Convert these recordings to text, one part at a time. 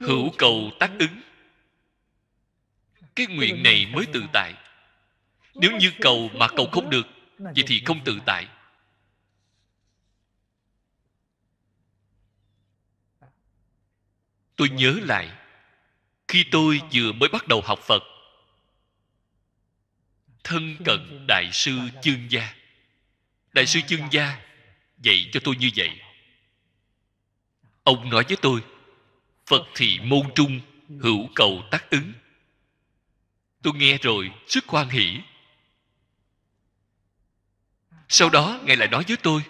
hữu cầu tác ứng cái nguyện này mới tự tại nếu như cầu mà cầu không được vậy thì không tự tại tôi nhớ lại khi tôi vừa mới bắt đầu học phật thân cận đại sư chương gia đại sư chương gia dạy cho tôi như vậy ông nói với tôi phật thị môn trung hữu cầu tác ứng tôi nghe rồi rất hoan hỷ sau đó ngài lại nói với tôi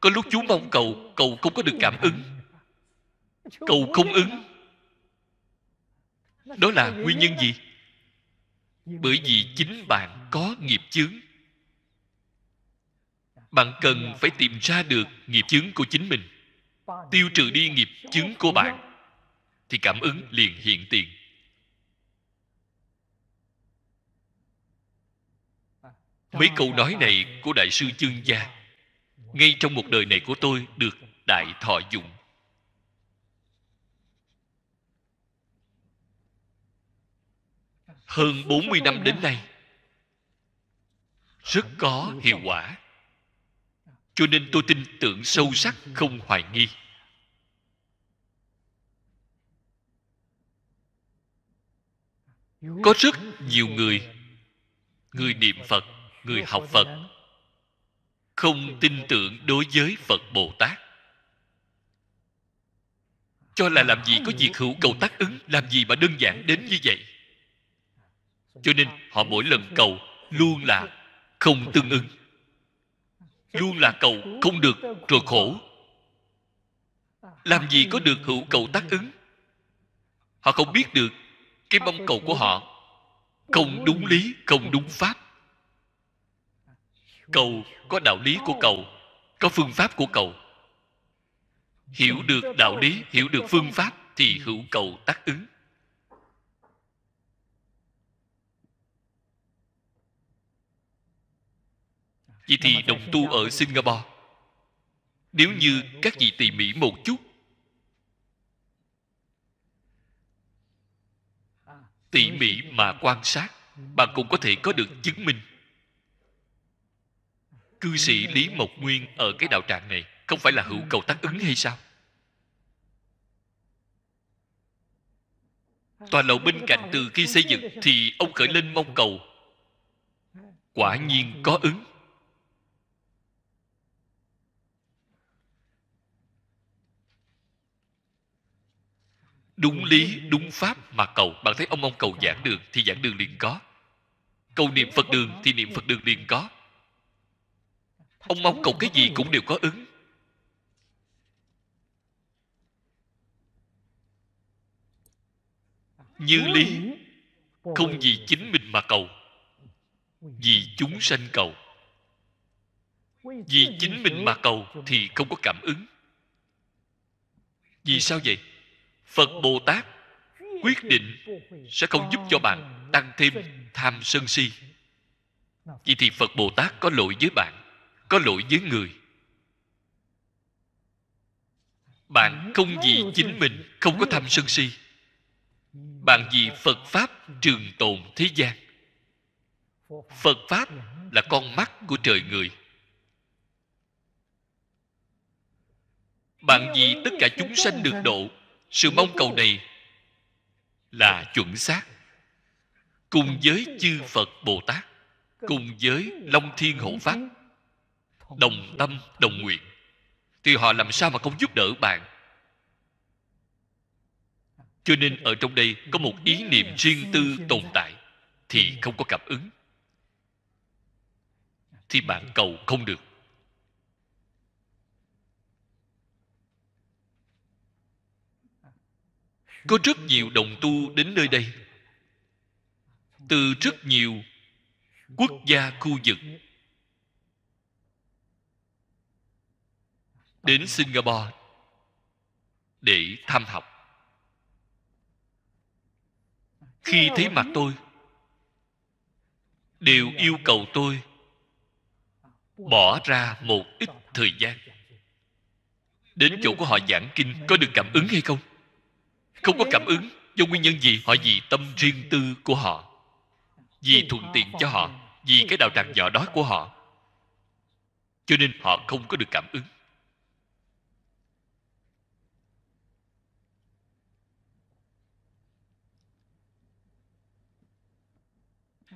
có lúc chú mong cầu cầu không có được cảm ứng cầu không ứng đó là nguyên nhân gì bởi vì chính bạn có nghiệp chướng bạn cần phải tìm ra được nghiệp chướng của chính mình tiêu trừ đi nghiệp chướng của bạn thì cảm ứng liền hiện tiền mấy câu nói này của đại sư chương gia ngay trong một đời này của tôi được đại thọ dụng hơn 40 năm đến nay rất có hiệu quả cho nên tôi tin tưởng sâu sắc không hoài nghi có rất nhiều người người niệm phật người học phật không tin tưởng đối với phật bồ tát cho là làm gì có việc hữu cầu tác ứng làm gì mà đơn giản đến như vậy cho nên họ mỗi lần cầu luôn là không tương ứng luôn là cầu không được rồi khổ làm gì có được hữu cầu tác ứng họ không biết được cái mong cầu của họ không đúng lý không đúng pháp cầu có đạo lý của cầu có phương pháp của cầu hiểu được đạo lý hiểu được phương pháp thì hữu cầu tác ứng vậy thì đồng tu ở singapore nếu như các vị tỉ mỉ một chút tỉ mỉ mà quan sát bạn cũng có thể có được chứng minh cư sĩ lý mộc nguyên ở cái đạo tràng này không phải là hữu cầu tác ứng hay sao tòa lầu bên cạnh từ khi xây dựng thì ông khởi lên mong cầu quả nhiên có ứng đúng lý đúng pháp mà cầu bạn thấy ông ông cầu giảng đường thì giảng đường liền có cầu niệm phật đường thì niệm phật đường liền có ông mong cầu cái gì cũng đều có ứng như lý không vì chính mình mà cầu vì chúng sanh cầu vì chính mình mà cầu thì không có cảm ứng vì sao vậy phật bồ tát quyết định sẽ không giúp cho bạn tăng thêm tham sân si Vì thì phật bồ tát có lỗi với bạn có lỗi với người bạn không vì chính mình không có tham sân si bạn vì phật pháp trường tồn thế gian phật pháp là con mắt của trời người bạn vì tất cả chúng sanh được độ sự mong cầu này là chuẩn xác cùng với chư phật bồ tát cùng với long thiên hộ pháp đồng tâm đồng nguyện thì họ làm sao mà không giúp đỡ bạn cho nên ở trong đây có một ý niệm riêng tư tồn tại thì không có cảm ứng thì bạn cầu không được có rất nhiều đồng tu đến nơi đây từ rất nhiều quốc gia khu vực đến singapore để tham học khi thấy mặt tôi đều yêu cầu tôi bỏ ra một ít thời gian đến chỗ của họ giảng kinh có được cảm ứng hay không không có cảm ứng do nguyên nhân gì họ vì tâm riêng tư của họ vì thuận tiện cho họ vì cái đạo tràng dọ đó của họ cho nên họ không có được cảm ứng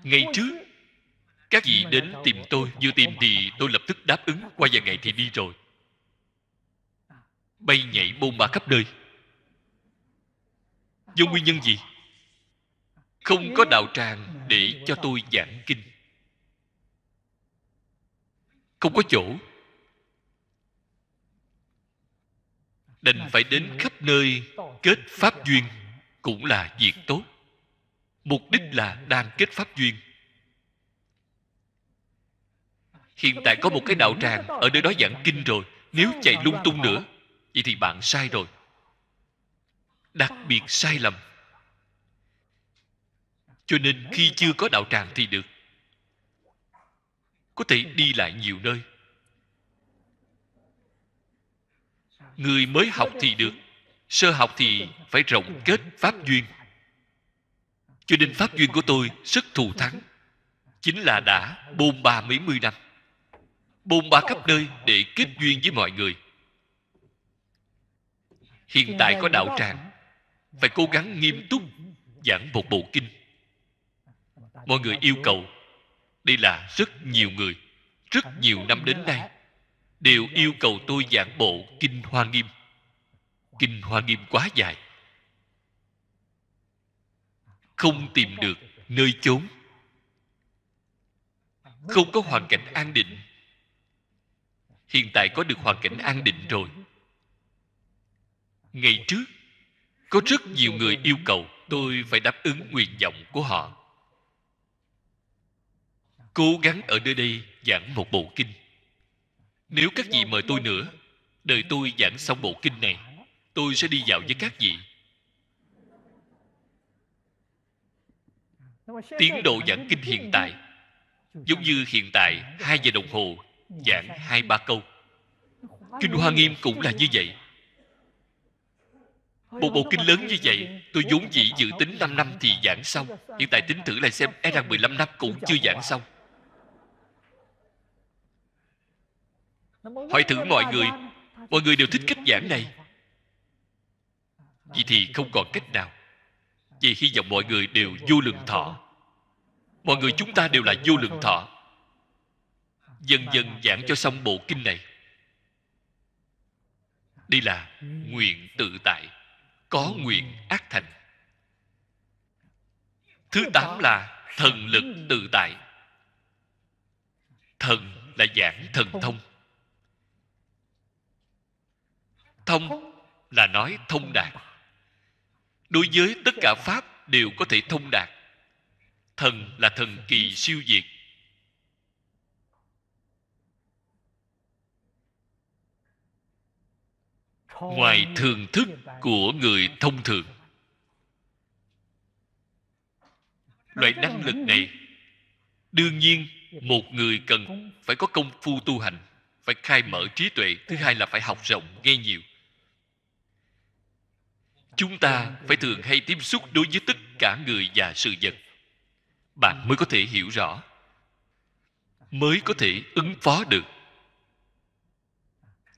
ngày trước các vị đến tìm tôi vừa tìm thì tôi lập tức đáp ứng qua vài ngày thì đi rồi à. bay nhảy bôn ba khắp nơi do nguyên nhân gì không có đạo tràng để cho tôi giảng kinh không có chỗ đành phải đến khắp nơi kết pháp duyên cũng là việc tốt mục đích là đang kết pháp duyên hiện tại có một cái đạo tràng ở nơi đó giảng kinh rồi nếu chạy lung tung nữa vậy thì bạn sai rồi đặc biệt sai lầm cho nên khi chưa có đạo tràng thì được có thể đi lại nhiều nơi người mới học thì được sơ học thì phải rộng kết pháp duyên cho nên pháp duyên của tôi sức thù thắng chính là đã bôn ba mấy mươi năm bôn ba khắp nơi để kết duyên với mọi người hiện tại có đạo tràng phải cố gắng nghiêm túc giảng một bộ kinh mọi người yêu cầu đây là rất nhiều người rất nhiều năm đến nay đều yêu cầu tôi giảng bộ kinh hoa nghiêm kinh hoa nghiêm quá dài không tìm được nơi chốn không có hoàn cảnh an định hiện tại có được hoàn cảnh an định rồi ngày trước có rất nhiều người yêu cầu tôi phải đáp ứng nguyện vọng của họ cố gắng ở nơi đây giảng một bộ kinh nếu các vị mời tôi nữa đời tôi giảng xong bộ kinh này tôi sẽ đi dạo với các vị tiến độ giảng kinh hiện tại giống như hiện tại hai giờ đồng hồ giảng hai ba câu kinh hoa nghiêm cũng là như vậy một bộ kinh lớn như vậy Tôi vốn dĩ dự tính 5 năm thì giảng xong Hiện tại tính thử lại xem E rằng 15 năm cũng chưa giảng xong Hỏi thử mọi người Mọi người đều thích cách giảng này vì thì không còn cách nào Vì hy vọng mọi người đều vô lượng thọ Mọi người chúng ta đều là vô lượng thọ Dần dần giảng cho xong bộ kinh này Đây là nguyện tự tại có nguyện ác thành thứ tám là thần lực tự tại thần là giảng thần thông thông là nói thông đạt đối với tất cả pháp đều có thể thông đạt thần là thần kỳ siêu diệt ngoài thường thức của người thông thường loại năng lực này đương nhiên một người cần phải có công phu tu hành phải khai mở trí tuệ thứ hai là phải học rộng nghe nhiều chúng ta phải thường hay tiếp xúc đối với tất cả người và sự vật bạn mới có thể hiểu rõ mới có thể ứng phó được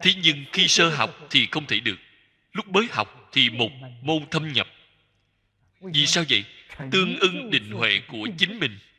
thế nhưng khi sơ học thì không thể được lúc mới học thì một môn thâm nhập vì sao vậy tương ưng định huệ của chính mình